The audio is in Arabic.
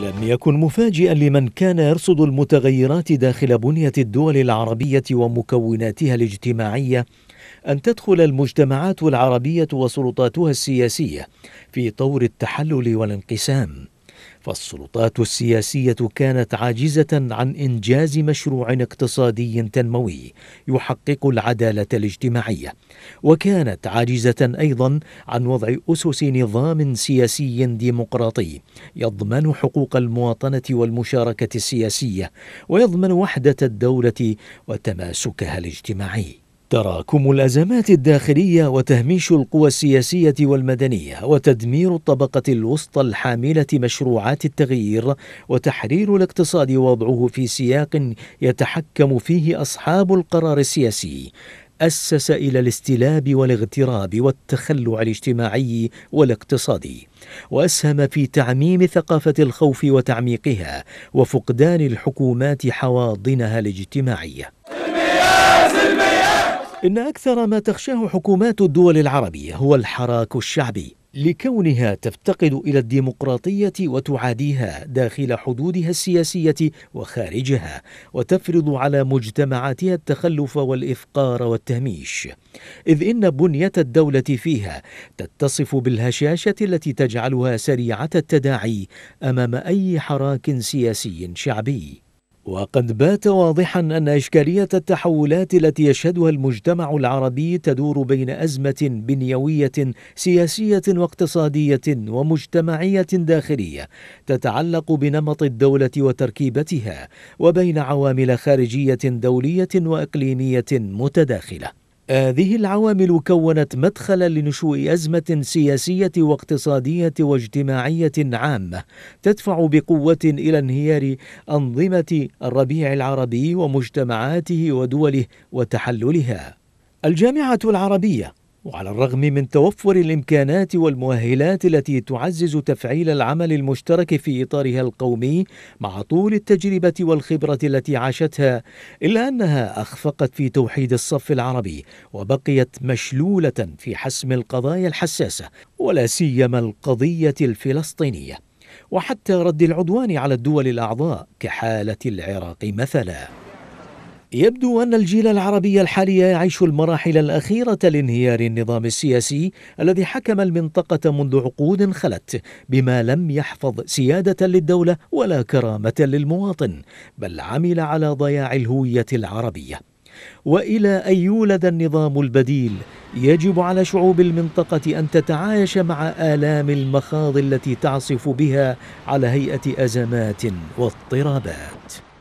لم يكن مفاجئا لمن كان يرصد المتغيرات داخل بنية الدول العربية ومكوناتها الاجتماعية أن تدخل المجتمعات العربية وسلطاتها السياسية في طور التحلل والانقسام فالسلطات السياسية كانت عاجزة عن إنجاز مشروع اقتصادي تنموي يحقق العدالة الاجتماعية، وكانت عاجزة أيضا عن وضع أسس نظام سياسي ديمقراطي يضمن حقوق المواطنة والمشاركة السياسية، ويضمن وحدة الدولة وتماسكها الاجتماعي. تراكم الازمات الداخليه وتهميش القوى السياسيه والمدنيه وتدمير الطبقه الوسطى الحامله مشروعات التغيير وتحرير الاقتصاد وضعه في سياق يتحكم فيه اصحاب القرار السياسي اسس الى الاستلاب والاغتراب والتخلع الاجتماعي والاقتصادي واسهم في تعميم ثقافه الخوف وتعميقها وفقدان الحكومات حواضنها الاجتماعيه إن أكثر ما تخشاه حكومات الدول العربية هو الحراك الشعبي لكونها تفتقد إلى الديمقراطية وتعاديها داخل حدودها السياسية وخارجها وتفرض على مجتمعاتها التخلف والإفقار والتهميش إذ إن بنية الدولة فيها تتصف بالهشاشة التي تجعلها سريعة التداعي أمام أي حراك سياسي شعبي وقد بات واضحا أن إشكالية التحولات التي يشهدها المجتمع العربي تدور بين أزمة بنيوية سياسية واقتصادية ومجتمعية داخلية تتعلق بنمط الدولة وتركيبتها وبين عوامل خارجية دولية وإقليمية متداخلة هذه العوامل كونت مدخلا لنشوء ازمه سياسيه واقتصاديه واجتماعيه عامه تدفع بقوه الى انهيار انظمه الربيع العربي ومجتمعاته ودوله وتحللها الجامعه العربيه وعلى الرغم من توفر الامكانات والمؤهلات التي تعزز تفعيل العمل المشترك في اطارها القومي مع طول التجربه والخبره التي عاشتها الا انها اخفقت في توحيد الصف العربي وبقيت مشلوله في حسم القضايا الحساسه ولا سيما القضيه الفلسطينيه وحتى رد العدوان على الدول الاعضاء كحاله العراق مثلا يبدو أن الجيل العربي الحالي يعيش المراحل الأخيرة لانهيار النظام السياسي الذي حكم المنطقة منذ عقود خلت بما لم يحفظ سيادة للدولة ولا كرامة للمواطن بل عمل على ضياع الهوية العربية والى ان يولد النظام البديل يجب على شعوب المنطقه ان تتعايش مع الام المخاض التي تعصف بها على هيئه ازمات واضطرابات